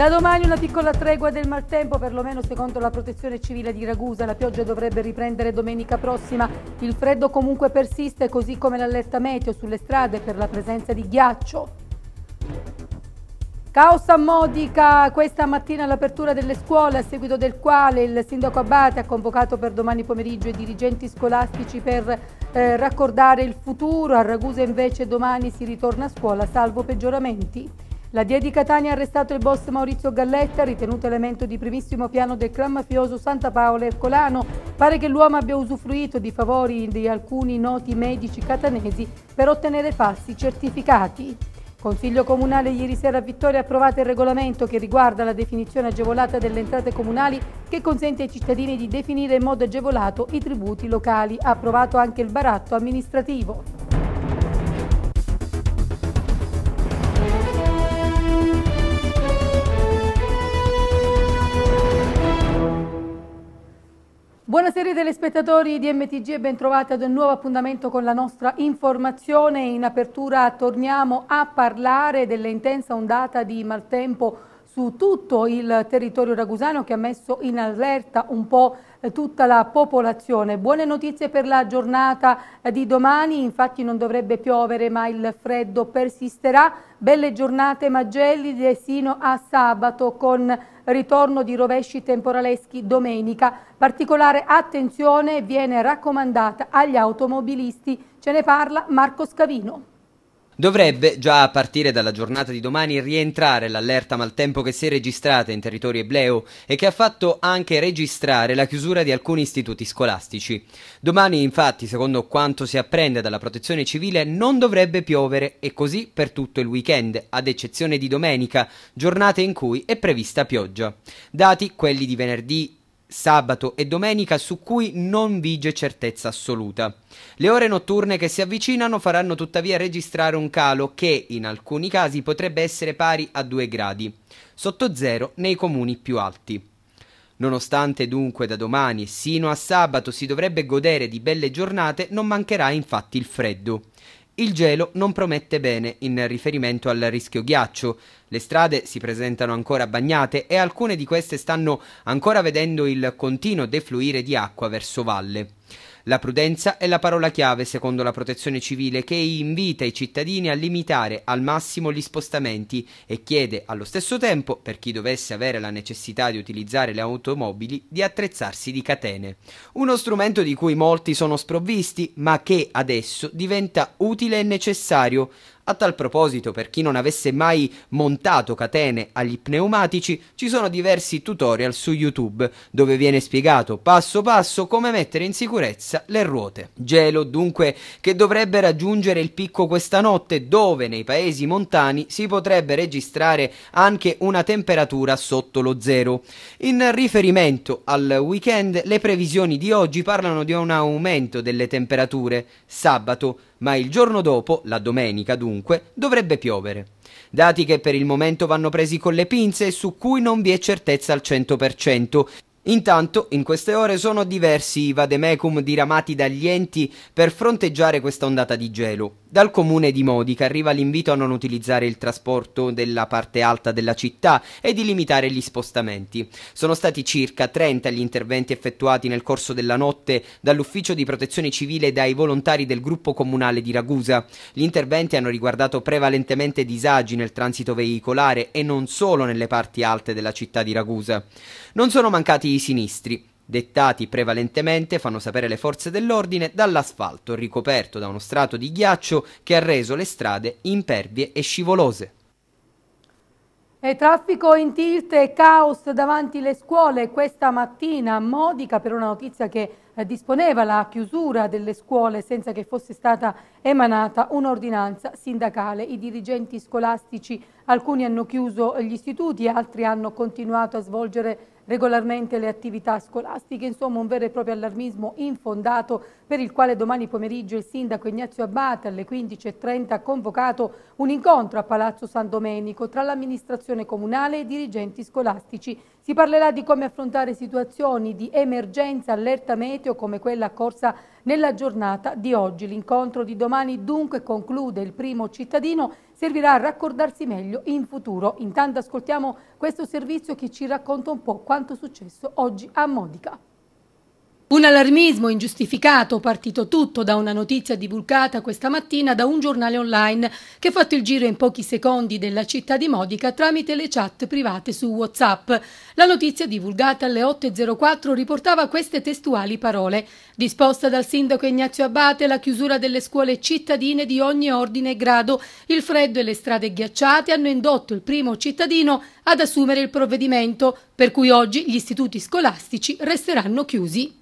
Da domani una piccola tregua del maltempo, perlomeno secondo la protezione civile di Ragusa. La pioggia dovrebbe riprendere domenica prossima. Il freddo comunque persiste, così come l'allerta meteo sulle strade per la presenza di ghiaccio. Caos a Modica questa mattina l'apertura delle scuole, a seguito del quale il sindaco Abate ha convocato per domani pomeriggio i dirigenti scolastici per eh, raccordare il futuro. A Ragusa invece domani si ritorna a scuola, salvo peggioramenti. La DIA di Catania ha arrestato il boss Maurizio Galletta, ritenuto elemento di primissimo piano del clan mafioso Santa Paola Ercolano. Pare che l'uomo abbia usufruito di favori di alcuni noti medici catanesi per ottenere falsi certificati. Consiglio Comunale ieri sera a Vittoria ha approvato il regolamento che riguarda la definizione agevolata delle entrate comunali che consente ai cittadini di definire in modo agevolato i tributi locali. Ha approvato anche il baratto amministrativo. Buonasera telespettatori di MTG e bentrovati ad un nuovo appuntamento con la nostra informazione. In apertura torniamo a parlare dell'intensa ondata di maltempo su tutto il territorio ragusano che ha messo in allerta un po' tutta la popolazione. Buone notizie per la giornata di domani, infatti non dovrebbe piovere ma il freddo persisterà. Belle giornate magellide sino a sabato con ritorno di rovesci temporaleschi domenica. Particolare attenzione viene raccomandata agli automobilisti. Ce ne parla Marco Scavino. Dovrebbe, già a partire dalla giornata di domani, rientrare l'allerta maltempo che si è registrata in territorio ebleo e che ha fatto anche registrare la chiusura di alcuni istituti scolastici. Domani, infatti, secondo quanto si apprende dalla protezione civile, non dovrebbe piovere e così per tutto il weekend, ad eccezione di domenica, giornata in cui è prevista pioggia. Dati quelli di venerdì sabato e domenica su cui non vige certezza assoluta. Le ore notturne che si avvicinano faranno tuttavia registrare un calo che in alcuni casi potrebbe essere pari a 2 gradi, sotto zero nei comuni più alti. Nonostante dunque da domani sino a sabato si dovrebbe godere di belle giornate, non mancherà infatti il freddo. Il gelo non promette bene in riferimento al rischio ghiaccio, le strade si presentano ancora bagnate e alcune di queste stanno ancora vedendo il continuo defluire di acqua verso valle. La prudenza è la parola chiave secondo la protezione civile che invita i cittadini a limitare al massimo gli spostamenti e chiede allo stesso tempo, per chi dovesse avere la necessità di utilizzare le automobili, di attrezzarsi di catene. Uno strumento di cui molti sono sprovvisti ma che adesso diventa utile e necessario a tal proposito, per chi non avesse mai montato catene agli pneumatici, ci sono diversi tutorial su YouTube dove viene spiegato passo passo come mettere in sicurezza le ruote. Gelo dunque che dovrebbe raggiungere il picco questa notte dove nei paesi montani si potrebbe registrare anche una temperatura sotto lo zero. In riferimento al weekend le previsioni di oggi parlano di un aumento delle temperature. Sabato ma il giorno dopo, la domenica dunque, dovrebbe piovere. Dati che per il momento vanno presi con le pinze e su cui non vi è certezza al 100%, Intanto, in queste ore sono diversi i vademecum diramati dagli enti per fronteggiare questa ondata di gelo. Dal comune di Modica arriva l'invito a non utilizzare il trasporto della parte alta della città e di limitare gli spostamenti. Sono stati circa 30 gli interventi effettuati nel corso della notte dall'ufficio di protezione civile e dai volontari del gruppo comunale di Ragusa. Gli interventi hanno riguardato prevalentemente disagi nel transito veicolare e non solo nelle parti alte della città di Ragusa. Non sono mancati sinistri, dettati prevalentemente, fanno sapere le forze dell'ordine, dall'asfalto ricoperto da uno strato di ghiaccio che ha reso le strade impervie e scivolose. E traffico in tilt e caos davanti le scuole questa mattina a Modica per una notizia che eh, disponeva la chiusura delle scuole senza che fosse stata emanata un'ordinanza sindacale. I dirigenti scolastici, alcuni hanno chiuso gli istituti, altri hanno continuato a svolgere regolarmente le attività scolastiche, insomma un vero e proprio allarmismo infondato per il quale domani pomeriggio il sindaco Ignazio Abate alle 15.30 ha convocato un incontro a Palazzo San Domenico tra l'amministrazione comunale e i dirigenti scolastici si parlerà di come affrontare situazioni di emergenza allerta meteo come quella accorsa nella giornata di oggi. L'incontro di domani dunque conclude il primo cittadino, servirà a raccordarsi meglio in futuro. Intanto ascoltiamo questo servizio che ci racconta un po' quanto è successo oggi a Modica. Un allarmismo ingiustificato partito tutto da una notizia divulgata questa mattina da un giornale online che ha fatto il giro in pochi secondi della città di Modica tramite le chat private su WhatsApp. La notizia divulgata alle 8.04 riportava queste testuali parole. Disposta dal sindaco Ignazio Abate la chiusura delle scuole cittadine di ogni ordine e grado, il freddo e le strade ghiacciate hanno indotto il primo cittadino ad assumere il provvedimento, per cui oggi gli istituti scolastici resteranno chiusi.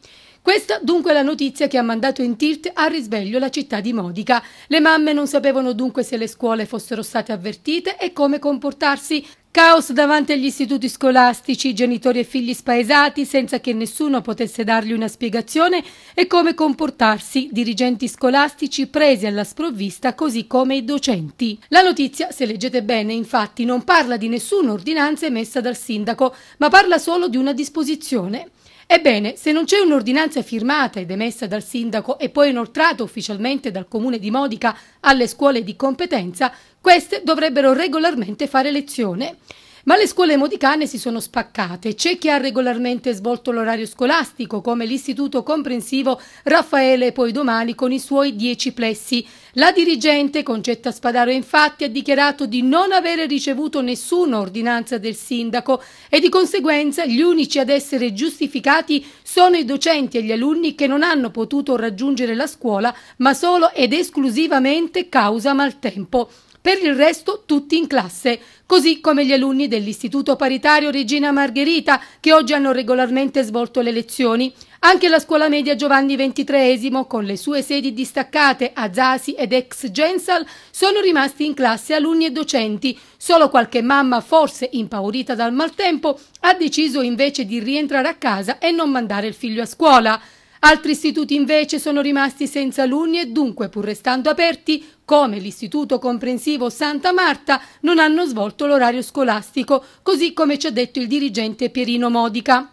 Questa dunque è la notizia che ha mandato in tilt a risveglio la città di Modica. Le mamme non sapevano dunque se le scuole fossero state avvertite e come comportarsi. Caos davanti agli istituti scolastici, genitori e figli spaesati senza che nessuno potesse dargli una spiegazione e come comportarsi, dirigenti scolastici presi alla sprovvista così come i docenti. La notizia, se leggete bene, infatti non parla di nessuna ordinanza emessa dal sindaco, ma parla solo di una disposizione. Ebbene, se non c'è un'ordinanza firmata ed emessa dal sindaco e poi inoltrata ufficialmente dal comune di Modica alle scuole di competenza, queste dovrebbero regolarmente fare lezione. Ma le scuole modicane si sono spaccate. C'è chi ha regolarmente svolto l'orario scolastico, come l'istituto comprensivo Raffaele Poi Domani con i suoi 10 plessi. La dirigente Concetta Spadaro infatti ha dichiarato di non avere ricevuto nessuna ordinanza del sindaco e di conseguenza gli unici ad essere giustificati sono i docenti e gli alunni che non hanno potuto raggiungere la scuola ma solo ed esclusivamente causa maltempo. Per il resto tutti in classe, così come gli alunni dell'Istituto Paritario Regina Margherita che oggi hanno regolarmente svolto le lezioni, anche la scuola media Giovanni XXIII, con le sue sedi distaccate a Zasi ed ex Gensal, sono rimasti in classe alunni e docenti. Solo qualche mamma, forse impaurita dal maltempo, ha deciso invece di rientrare a casa e non mandare il figlio a scuola. Altri istituti invece sono rimasti senza alunni e dunque, pur restando aperti, come l'istituto comprensivo Santa Marta, non hanno svolto l'orario scolastico, così come ci ha detto il dirigente Pierino Modica.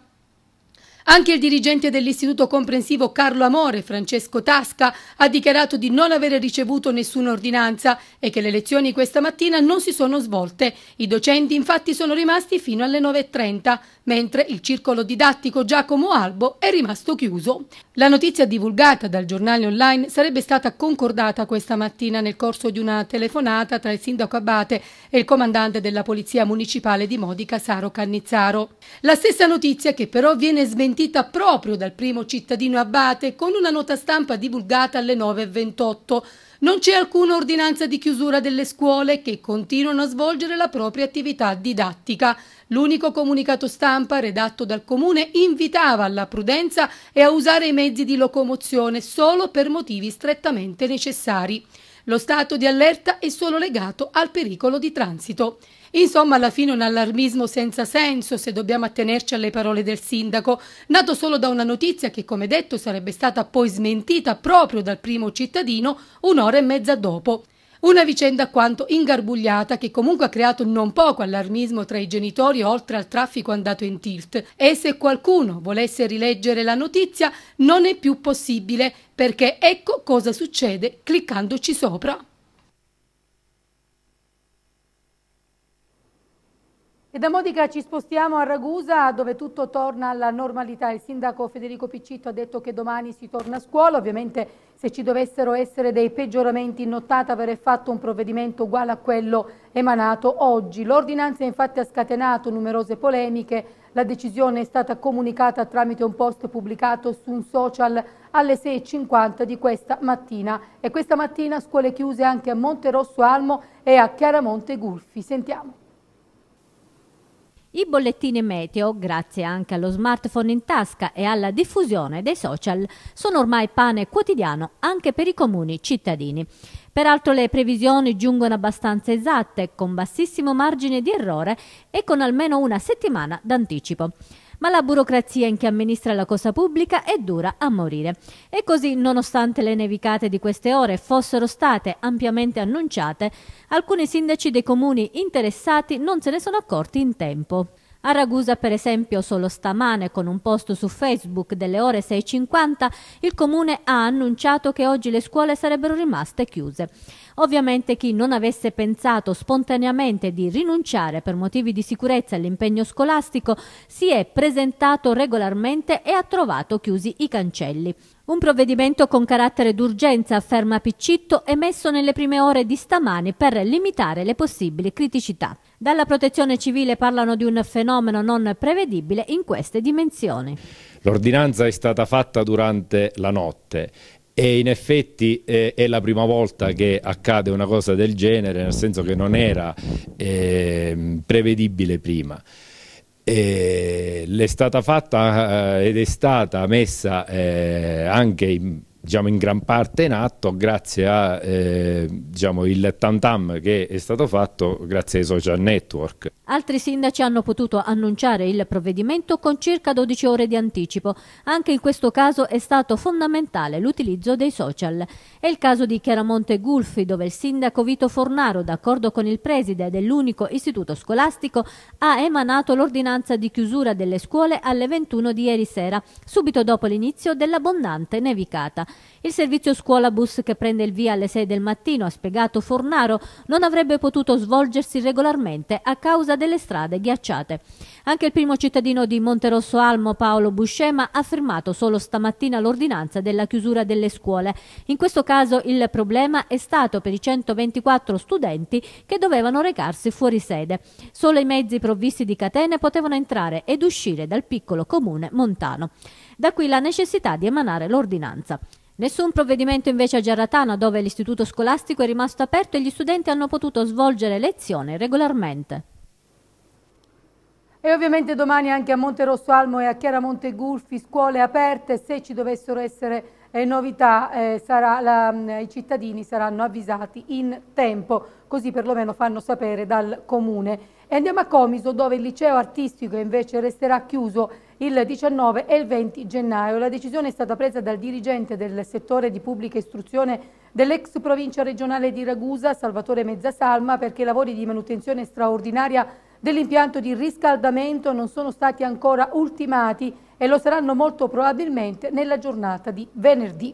Anche il dirigente dell'istituto comprensivo Carlo Amore, Francesco Tasca, ha dichiarato di non avere ricevuto nessuna ordinanza e che le lezioni questa mattina non si sono svolte. I docenti infatti sono rimasti fino alle 9.30, mentre il circolo didattico Giacomo Albo è rimasto chiuso. La notizia divulgata dal giornale online sarebbe stata concordata questa mattina nel corso di una telefonata tra il sindaco Abate e il comandante della Polizia Municipale di Modica, Saro Cannizzaro. La stessa notizia che però viene smentita sentita proprio dal primo cittadino abate con una nota stampa divulgata alle 9.28. Non c'è alcuna ordinanza di chiusura delle scuole che continuano a svolgere la propria attività didattica. L'unico comunicato stampa redatto dal comune invitava alla prudenza e a usare i mezzi di locomozione solo per motivi strettamente necessari. Lo stato di allerta è solo legato al pericolo di transito. Insomma, alla fine un allarmismo senza senso, se dobbiamo attenerci alle parole del sindaco, nato solo da una notizia che, come detto, sarebbe stata poi smentita proprio dal primo cittadino un'ora e mezza dopo. Una vicenda quanto ingarbugliata che comunque ha creato non poco allarmismo tra i genitori oltre al traffico andato in tilt e se qualcuno volesse rileggere la notizia non è più possibile perché ecco cosa succede cliccandoci sopra. E da Modica ci spostiamo a Ragusa dove tutto torna alla normalità. Il sindaco Federico Piccitto ha detto che domani si torna a scuola. Ovviamente se ci dovessero essere dei peggioramenti in nottata avrei fatto un provvedimento uguale a quello emanato oggi. L'ordinanza infatti ha scatenato numerose polemiche. La decisione è stata comunicata tramite un post pubblicato su un social alle 6.50 di questa mattina. E questa mattina scuole chiuse anche a Monterosso Almo e a Chiaramonte Gulfi. Sentiamo. I bollettini meteo, grazie anche allo smartphone in tasca e alla diffusione dei social, sono ormai pane quotidiano anche per i comuni cittadini. Peraltro le previsioni giungono abbastanza esatte, con bassissimo margine di errore e con almeno una settimana d'anticipo ma la burocrazia in chi amministra la cosa pubblica è dura a morire. E così, nonostante le nevicate di queste ore fossero state ampiamente annunciate, alcuni sindaci dei comuni interessati non se ne sono accorti in tempo. A Ragusa, per esempio, solo stamane con un post su Facebook delle ore 6.50, il comune ha annunciato che oggi le scuole sarebbero rimaste chiuse. Ovviamente chi non avesse pensato spontaneamente di rinunciare per motivi di sicurezza all'impegno scolastico si è presentato regolarmente e ha trovato chiusi i cancelli. Un provvedimento con carattere d'urgenza, afferma Piccitto, emesso nelle prime ore di stamani per limitare le possibili criticità. Dalla protezione civile parlano di un fenomeno non prevedibile in queste dimensioni. L'ordinanza è stata fatta durante la notte e in effetti è la prima volta che accade una cosa del genere, nel senso che non era eh, prevedibile prima. l'è stata fatta eh, ed è stata messa eh, anche in diciamo, in gran parte in atto grazie al eh, diciamo, tantam che è stato fatto grazie ai social network. Altri sindaci hanno potuto annunciare il provvedimento con circa 12 ore di anticipo. Anche in questo caso è stato fondamentale l'utilizzo dei social. È il caso di Chiaramonte Gulfi dove il sindaco Vito Fornaro, d'accordo con il preside dell'unico istituto scolastico, ha emanato l'ordinanza di chiusura delle scuole alle 21 di ieri sera, subito dopo l'inizio dell'abbondante nevicata. Il servizio scuolabus che prende il via alle 6 del mattino, ha spiegato Fornaro, non avrebbe potuto svolgersi regolarmente a causa delle strade ghiacciate. Anche il primo cittadino di Monterosso Almo, Paolo Buscema, ha firmato solo stamattina l'ordinanza della chiusura delle scuole. In questo caso il problema è stato per i 124 studenti che dovevano recarsi fuori sede. Solo i mezzi provvisti di catene potevano entrare ed uscire dal piccolo comune montano. Da qui la necessità di emanare l'ordinanza. Nessun provvedimento invece a Giarratana dove l'istituto scolastico è rimasto aperto e gli studenti hanno potuto svolgere lezione regolarmente. E ovviamente domani anche a Monte Rosso Almo e a Chiaramonte Gulfi scuole aperte, se ci dovessero essere eh, novità eh, sarà, la, mm, i cittadini saranno avvisati in tempo, così perlomeno fanno sapere dal comune. E andiamo a Comiso dove il liceo artistico invece resterà chiuso il 19 e il 20 gennaio. La decisione è stata presa dal dirigente del settore di pubblica istruzione dell'ex provincia regionale di Ragusa, Salvatore Mezzasalma, perché i lavori di manutenzione straordinaria dell'impianto di riscaldamento non sono stati ancora ultimati e lo saranno molto probabilmente nella giornata di venerdì.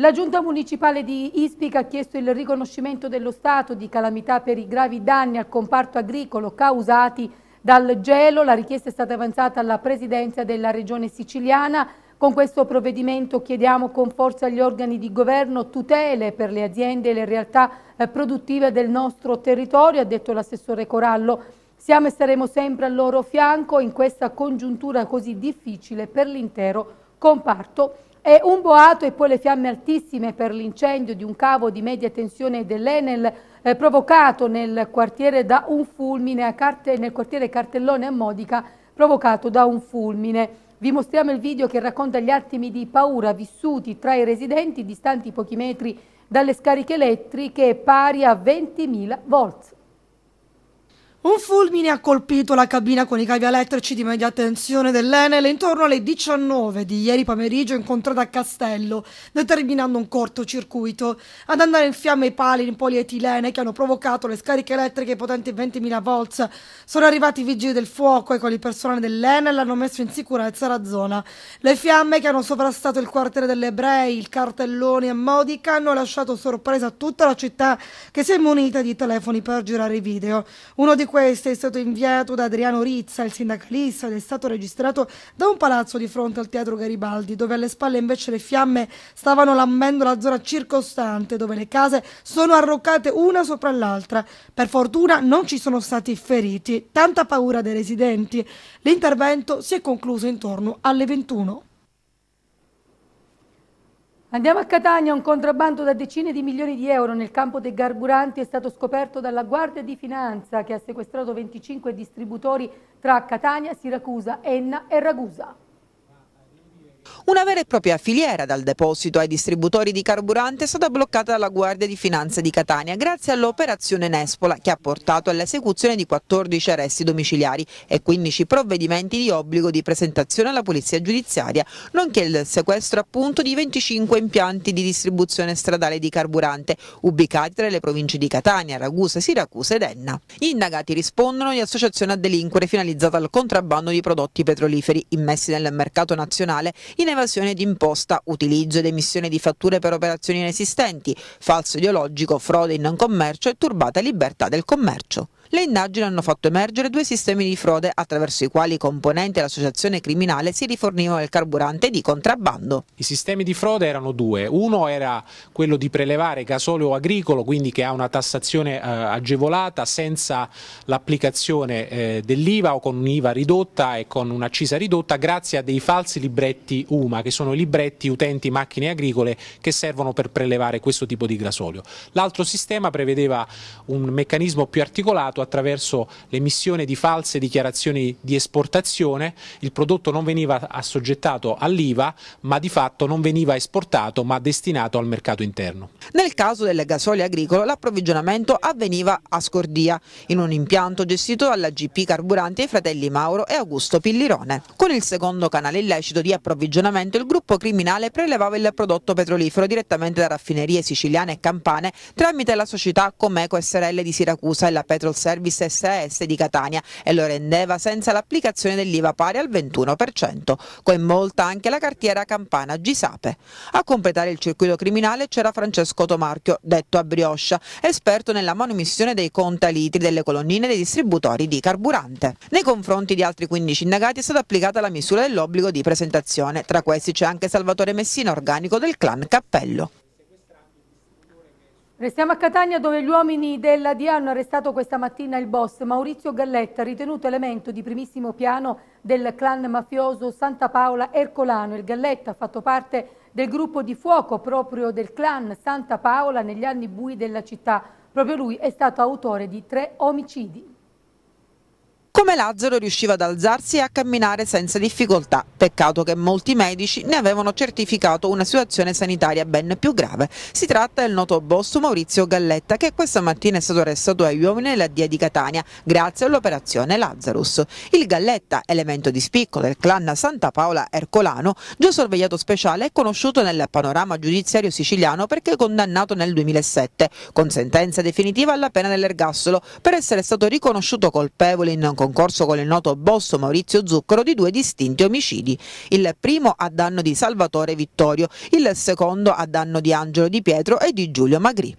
La giunta municipale di Ispica ha chiesto il riconoscimento dello stato di calamità per i gravi danni al comparto agricolo causati dal gelo. La richiesta è stata avanzata alla presidenza della regione siciliana. Con questo provvedimento chiediamo con forza agli organi di governo tutele per le aziende e le realtà eh, produttive del nostro territorio, ha detto l'assessore Corallo. Siamo e saremo sempre al loro fianco in questa congiuntura così difficile per l'intero comparto e un boato e poi le fiamme altissime per l'incendio di un cavo di media tensione dell'Enel eh, provocato nel quartiere da un fulmine, nel quartiere Cartellone a Modica, provocato da un fulmine. Vi mostriamo il video che racconta gli attimi di paura vissuti tra i residenti distanti pochi metri dalle scariche elettriche pari a 20.000 volts. Un fulmine ha colpito la cabina con i cavi elettrici di media tensione dell'Enel intorno alle 19 di ieri pomeriggio in contrada a Castello, determinando un cortocircuito. Ad andare in fiamme i pali in polietilene che hanno provocato le scariche elettriche potenti 20.000 volts. Sono arrivati i vigili del fuoco e con il personale dell'Enel hanno messo in sicurezza la zona. Le fiamme che hanno sovrastato il quartiere degli ebrei, il cartellone a Modica hanno lasciato sorpresa tutta la città che si è munita di telefoni per girare i video. Uno di queste è stato inviato da Adriano Rizza, il sindacalista, ed è stato registrato da un palazzo di fronte al Teatro Garibaldi, dove alle spalle invece le fiamme stavano lambendo la zona circostante, dove le case sono arroccate una sopra l'altra. Per fortuna non ci sono stati feriti, tanta paura dei residenti. L'intervento si è concluso intorno alle 21. Andiamo a Catania, un contrabbando da decine di milioni di euro nel campo dei carburanti è stato scoperto dalla Guardia di Finanza che ha sequestrato 25 distributori tra Catania, Siracusa, Enna e Ragusa. Una vera e propria filiera dal deposito ai distributori di carburante è stata bloccata dalla Guardia di Finanza di Catania grazie all'operazione Nespola che ha portato all'esecuzione di 14 arresti domiciliari e 15 provvedimenti di obbligo di presentazione alla Polizia Giudiziaria, nonché il sequestro appunto di 25 impianti di distribuzione stradale di carburante ubicati tra le province di Catania, Ragusa, Siracusa ed Enna. Gli indagati rispondono di associazione a delinquere finalizzata al contrabbando di prodotti petroliferi immessi nel mercato nazionale in evasione d'imposta, utilizzo ed emissione di fatture per operazioni inesistenti, falso ideologico, frode in non commercio e turbata libertà del commercio. Le indagini hanno fatto emergere due sistemi di frode attraverso i quali i componenti dell'associazione criminale si rifornivano del carburante di contrabbando. I sistemi di frode erano due, uno era quello di prelevare gasolio agricolo, quindi che ha una tassazione eh, agevolata senza l'applicazione eh, dell'IVA o con un'IVA ridotta e con un'accisa ridotta grazie a dei falsi libretti UMA, che sono i libretti utenti macchine agricole che servono per prelevare questo tipo di gasolio. L'altro sistema prevedeva un meccanismo più articolato fatto attraverso l'emissione di false dichiarazioni di esportazione, il prodotto non veniva assoggettato all'IVA ma di fatto non veniva esportato ma destinato al mercato interno. Nel caso del gasolio agricolo l'approvvigionamento avveniva a Scordia, in un impianto gestito dalla GP Carburanti ai fratelli Mauro e Augusto Pillirone. Con il secondo canale illecito di approvvigionamento il gruppo criminale prelevava il prodotto petrolifero direttamente da raffinerie siciliane e campane tramite la società Comeco SRL di Siracusa e la Petrol Service SAS di Catania e lo rendeva senza l'applicazione dell'IVA pari al 21%, coinvolta anche la cartiera campana Gisape. A completare il circuito criminale c'era Francesco Tomarchio, detto a Brioscia, esperto nella manomissione dei contalitri delle colonnine dei distributori di carburante. Nei confronti di altri 15 indagati è stata applicata la misura dell'obbligo di presentazione, tra questi c'è anche Salvatore Messina, organico del clan Cappello. Restiamo a Catania dove gli uomini della DIA hanno arrestato questa mattina il boss Maurizio Galletta, ritenuto elemento di primissimo piano del clan mafioso Santa Paola Ercolano. Il Galletta ha fatto parte del gruppo di fuoco proprio del clan Santa Paola negli anni bui della città. Proprio lui è stato autore di tre omicidi come Lazzaro riusciva ad alzarsi e a camminare senza difficoltà, peccato che molti medici ne avevano certificato una situazione sanitaria ben più grave. Si tratta del noto boss Maurizio Galletta che questa mattina è stato arrestato agli uomini della DIA di Catania grazie all'operazione Lazarus. Il Galletta, elemento di spicco del clan Santa Paola Ercolano, già sorvegliato speciale e conosciuto nel panorama giudiziario siciliano perché condannato nel 2007 con sentenza definitiva alla pena dell'ergastolo per essere stato riconosciuto colpevole in concorso con il noto boss Maurizio Zucchero di due distinti omicidi, il primo a danno di Salvatore Vittorio, il secondo a danno di Angelo Di Pietro e di Giulio Magri.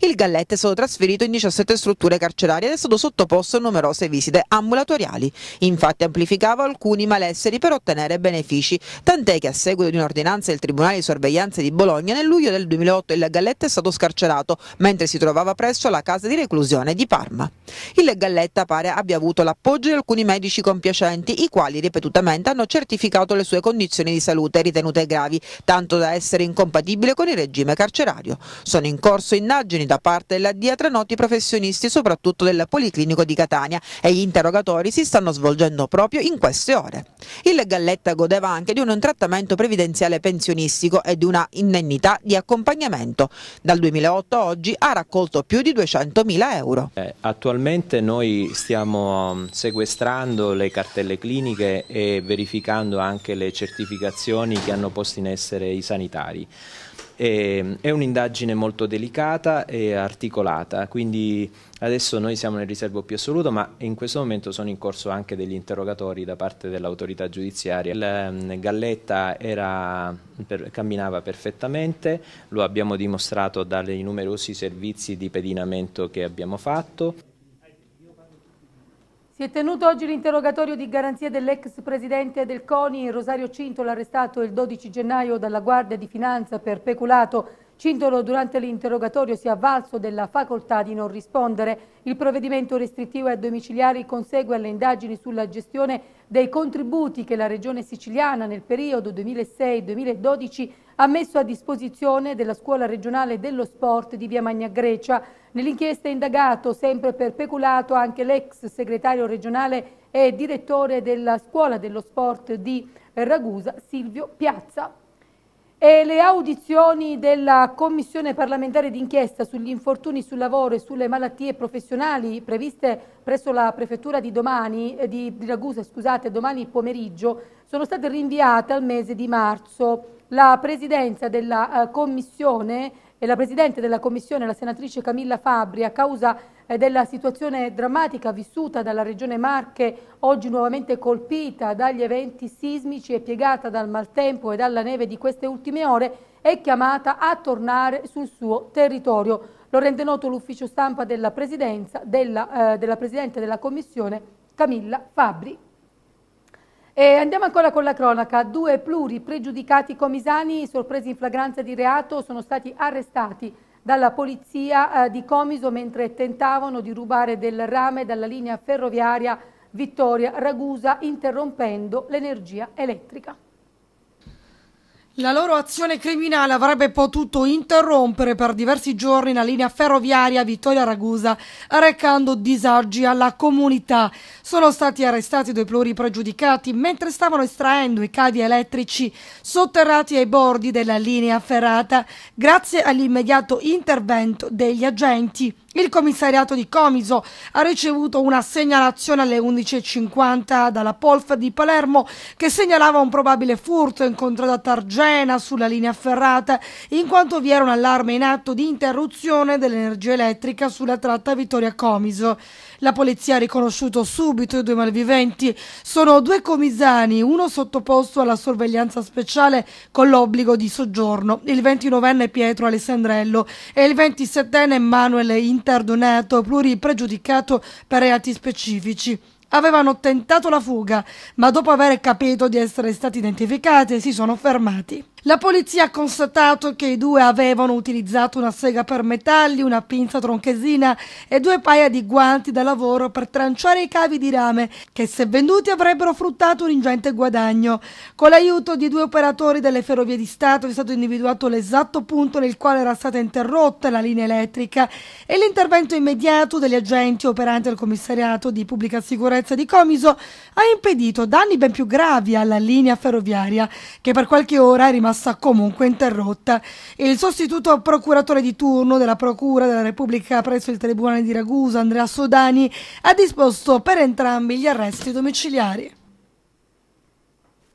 Il Galletta è stato trasferito in 17 strutture carcerarie ed è stato sottoposto a numerose visite ambulatoriali. Infatti amplificava alcuni malesseri per ottenere benefici, tant'è che a seguito di un'ordinanza del Tribunale di Sorveglianza di Bologna nel luglio del 2008 il Galletta è stato scarcerato mentre si trovava presso la casa di reclusione di Parma. Il Galletta pare abbia avuto l'appoggio di alcuni medici compiacenti, i quali ripetutamente hanno certificato le sue condizioni di salute ritenute gravi, tanto da essere incompatibile con il regime carcerario. Sono in corso indagini indagini da parte della DIA noti professionisti soprattutto del Policlinico di Catania e gli interrogatori si stanno svolgendo proprio in queste ore. Il Galletta godeva anche di un trattamento previdenziale pensionistico e di una indennità di accompagnamento. Dal 2008 a oggi ha raccolto più di 200.000 euro. Eh, attualmente noi stiamo um, sequestrando le cartelle cliniche e verificando anche le certificazioni che hanno posto in essere i sanitari. E, ehm, è un'indagine molto delicata e articolata, quindi adesso noi siamo nel riservo più assoluto, ma in questo momento sono in corso anche degli interrogatori da parte dell'autorità giudiziaria. Il ehm, Galletta era, per, camminava perfettamente, lo abbiamo dimostrato dai numerosi servizi di pedinamento che abbiamo fatto. Si è tenuto oggi l'interrogatorio di garanzia dell'ex presidente del CONI, Rosario Cintolo, arrestato il 12 gennaio dalla Guardia di Finanza per peculato. Cintolo durante l'interrogatorio si è avvalso della facoltà di non rispondere. Il provvedimento restrittivo ai domiciliari consegue alle indagini sulla gestione dei contributi che la Regione siciliana nel periodo 2006-2012 ha messo a disposizione della Scuola regionale dello sport di Via Magna Grecia. Nell'inchiesta è indagato sempre per peculato anche l'ex segretario regionale e direttore della Scuola dello sport di Ragusa, Silvio Piazza. E le audizioni della Commissione parlamentare d'inchiesta sugli infortuni sul lavoro e sulle malattie professionali previste presso la prefettura di, domani, eh, di Ragusa scusate, domani pomeriggio sono state rinviate al mese di marzo la presidenza della eh, commissione e eh, la Presidente della Commissione, la senatrice Camilla Fabri, a causa eh, della situazione drammatica vissuta dalla Regione Marche, oggi nuovamente colpita dagli eventi sismici e piegata dal maltempo e dalla neve di queste ultime ore, è chiamata a tornare sul suo territorio. Lo rende noto l'ufficio stampa della, della, eh, della Presidente della Commissione, Camilla Fabri. E andiamo ancora con la cronaca. Due pluri pregiudicati comisani sorpresi in flagranza di reato sono stati arrestati dalla polizia eh, di Comiso mentre tentavano di rubare del rame dalla linea ferroviaria Vittoria Ragusa interrompendo l'energia elettrica. La loro azione criminale avrebbe potuto interrompere per diversi giorni la linea ferroviaria Vittoria Ragusa, recando disagi alla comunità. Sono stati arrestati due pregiudicati mentre stavano estraendo i cavi elettrici sotterrati ai bordi della linea ferrata, grazie all'immediato intervento degli agenti. Il commissariato di Comiso ha ricevuto una segnalazione alle 11.50 dalla Polfa di Palermo che segnalava un probabile furto incontrato a Targena sulla linea ferrata in quanto vi era un allarme in atto di interruzione dell'energia elettrica sulla tratta Vittoria-Comiso. La polizia ha riconosciuto subito i due malviventi. Sono due comisani, uno sottoposto alla sorveglianza speciale con l'obbligo di soggiorno, il 29enne Pietro Alessandrello e il 27enne Manuel Interno intardonato, pluripregiudicato per reati specifici avevano tentato la fuga, ma dopo aver capito di essere stati identificati si sono fermati. La polizia ha constatato che i due avevano utilizzato una sega per metalli, una pinza tronchesina e due paia di guanti da lavoro per tranciare i cavi di rame che se venduti avrebbero fruttato un ingente guadagno. Con l'aiuto di due operatori delle ferrovie di Stato è stato individuato l'esatto punto nel quale era stata interrotta la linea elettrica e l'intervento immediato degli agenti operanti al commissariato di pubblica sicurezza di Comiso ha impedito danni ben più gravi alla linea ferroviaria che per qualche ora è rimasta rimasta comunque interrotta. Il sostituto procuratore di turno della Procura della Repubblica presso il Tribunale di Ragusa, Andrea Sodani, ha disposto per entrambi gli arresti domiciliari.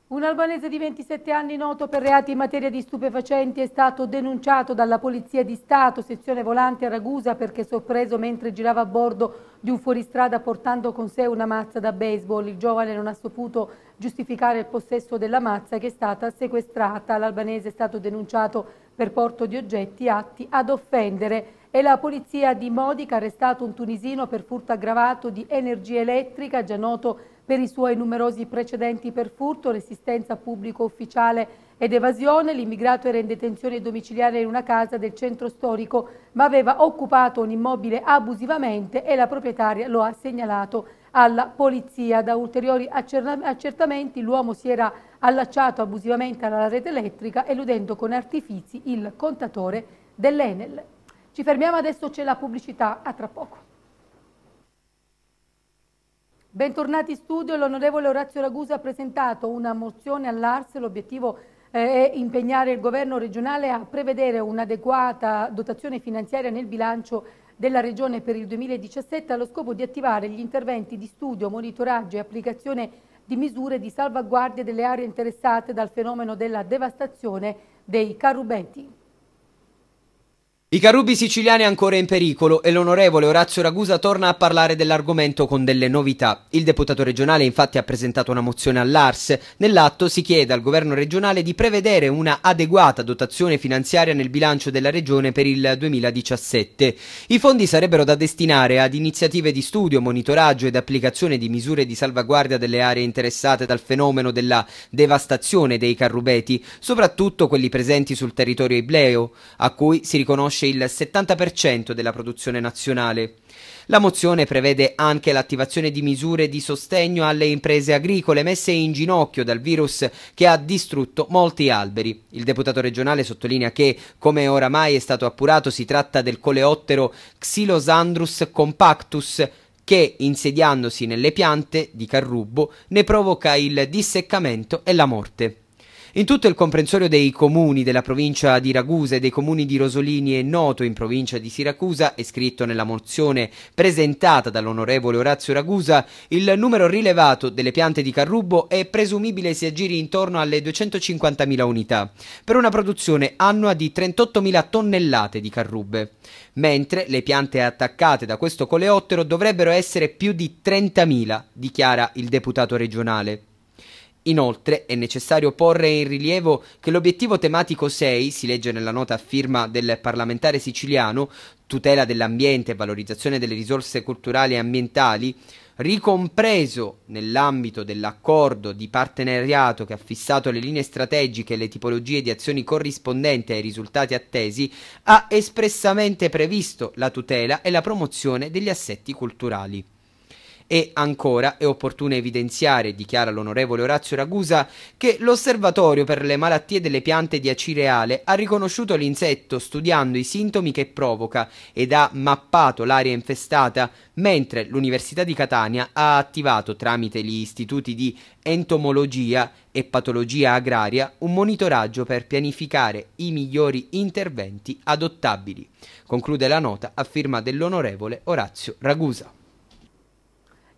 Un albanese di 27 anni noto per reati in materia di stupefacenti è stato denunciato dalla Polizia di Stato, sezione volante a Ragusa, perché sorpreso mentre girava a bordo di un fuoristrada portando con sé una mazza da baseball. Il giovane non ha saputo giustificare il possesso della mazza che è stata sequestrata. L'albanese è stato denunciato per porto di oggetti atti ad offendere e la polizia di Modica ha arrestato un tunisino per furto aggravato di energia elettrica già noto per i suoi numerosi precedenti per furto, resistenza pubblico ufficiale ed evasione, l'immigrato era in detenzione domiciliare in una casa del centro storico, ma aveva occupato un immobile abusivamente e la proprietaria lo ha segnalato alla polizia. Da ulteriori accertamenti l'uomo si era allacciato abusivamente alla rete elettrica eludendo con artifici il contatore dell'Enel. Ci fermiamo adesso, c'è la pubblicità, a tra poco. Bentornati in studio, l'onorevole Orazio Ragusa ha presentato una mozione all'Ars, l'obiettivo eh, è impegnare il governo regionale a prevedere un'adeguata dotazione finanziaria nel bilancio della Regione per il 2017 allo scopo di attivare gli interventi di studio, monitoraggio e applicazione di misure di salvaguardia delle aree interessate dal fenomeno della devastazione dei carubeti. I Carubi siciliani ancora in pericolo e l'onorevole Orazio Ragusa torna a parlare dell'argomento con delle novità. Il deputato regionale infatti ha presentato una mozione all'ARS. Nell'atto si chiede al governo regionale di prevedere una adeguata dotazione finanziaria nel bilancio della regione per il 2017. I fondi sarebbero da destinare ad iniziative di studio, monitoraggio ed applicazione di misure di salvaguardia delle aree interessate dal fenomeno della devastazione dei carrubeti, soprattutto quelli presenti sul territorio ibleo, a cui si riconosce riconosce il 70% della produzione nazionale. La mozione prevede anche l'attivazione di misure di sostegno alle imprese agricole messe in ginocchio dal virus che ha distrutto molti alberi. Il deputato regionale sottolinea che, come oramai è stato appurato, si tratta del coleottero Xylosandrus compactus che, insediandosi nelle piante di carrubbo, ne provoca il disseccamento e la morte. In tutto il comprensorio dei comuni della provincia di Ragusa e dei comuni di Rosolini e Noto in provincia di Siracusa è scritto nella mozione presentata dall'onorevole Orazio Ragusa il numero rilevato delle piante di carrubbo è presumibile si aggiri intorno alle 250.000 unità per una produzione annua di 38.000 tonnellate di carrubbe, mentre le piante attaccate da questo coleottero dovrebbero essere più di 30.000, dichiara il deputato regionale. Inoltre è necessario porre in rilievo che l'obiettivo tematico 6, si legge nella nota a firma del parlamentare siciliano, tutela dell'ambiente e valorizzazione delle risorse culturali e ambientali, ricompreso nell'ambito dell'accordo di partenariato che ha fissato le linee strategiche e le tipologie di azioni corrispondenti ai risultati attesi, ha espressamente previsto la tutela e la promozione degli assetti culturali. E ancora è opportuno evidenziare, dichiara l'onorevole Orazio Ragusa, che l'Osservatorio per le malattie delle piante di acireale ha riconosciuto l'insetto studiando i sintomi che provoca ed ha mappato l'area infestata, mentre l'Università di Catania ha attivato tramite gli istituti di entomologia e patologia agraria un monitoraggio per pianificare i migliori interventi adottabili. Conclude la nota a firma dell'onorevole Orazio Ragusa.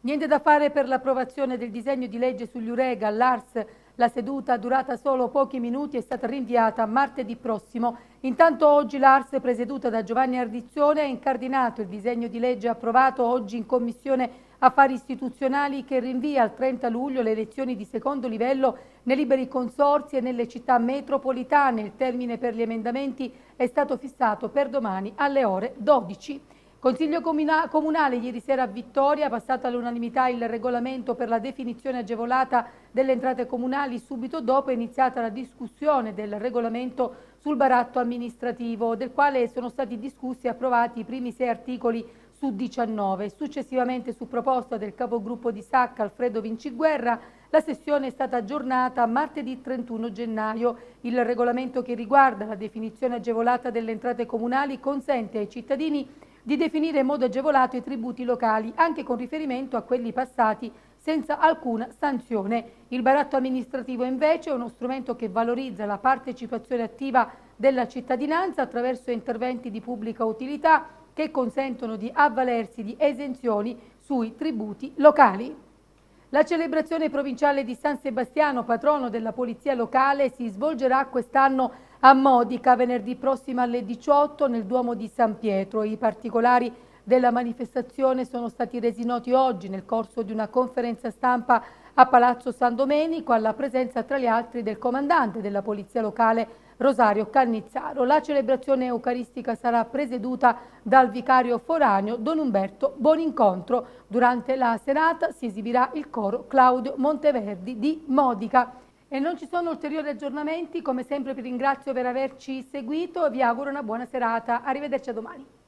Niente da fare per l'approvazione del disegno di legge sugli Urega, l'ARS. La seduta, durata solo pochi minuti, è stata rinviata a martedì prossimo. Intanto oggi l'ARS, presieduta da Giovanni Ardizione, ha incardinato il disegno di legge approvato oggi in Commissione Affari Istituzionali che rinvia al 30 luglio le elezioni di secondo livello nei liberi consorsi e nelle città metropolitane. Il termine per gli emendamenti è stato fissato per domani alle ore 12. Consiglio Comunale ieri sera a Vittoria è passato all'unanimità il regolamento per la definizione agevolata delle entrate comunali. Subito dopo è iniziata la discussione del regolamento sul baratto amministrativo, del quale sono stati discussi e approvati i primi sei articoli su 19. Successivamente, su proposta del capogruppo di Sacca Alfredo Vinciguerra, la sessione è stata aggiornata martedì 31 gennaio. Il regolamento che riguarda la definizione agevolata delle entrate comunali consente ai cittadini di definire in modo agevolato i tributi locali, anche con riferimento a quelli passati senza alcuna sanzione. Il baratto amministrativo invece è uno strumento che valorizza la partecipazione attiva della cittadinanza attraverso interventi di pubblica utilità che consentono di avvalersi di esenzioni sui tributi locali. La celebrazione provinciale di San Sebastiano, patrono della polizia locale, si svolgerà quest'anno a Modica venerdì prossimo alle 18 nel Duomo di San Pietro. I particolari della manifestazione sono stati resi noti oggi nel corso di una conferenza stampa a Palazzo San Domenico alla presenza tra gli altri del comandante della polizia locale Rosario Cannizzaro. La celebrazione eucaristica sarà presieduta dal vicario foraneo Don Umberto Bonincontro. Durante la serata si esibirà il coro Claudio Monteverdi di Modica. E non ci sono ulteriori aggiornamenti, come sempre vi ringrazio per averci seguito e vi auguro una buona serata. Arrivederci a domani.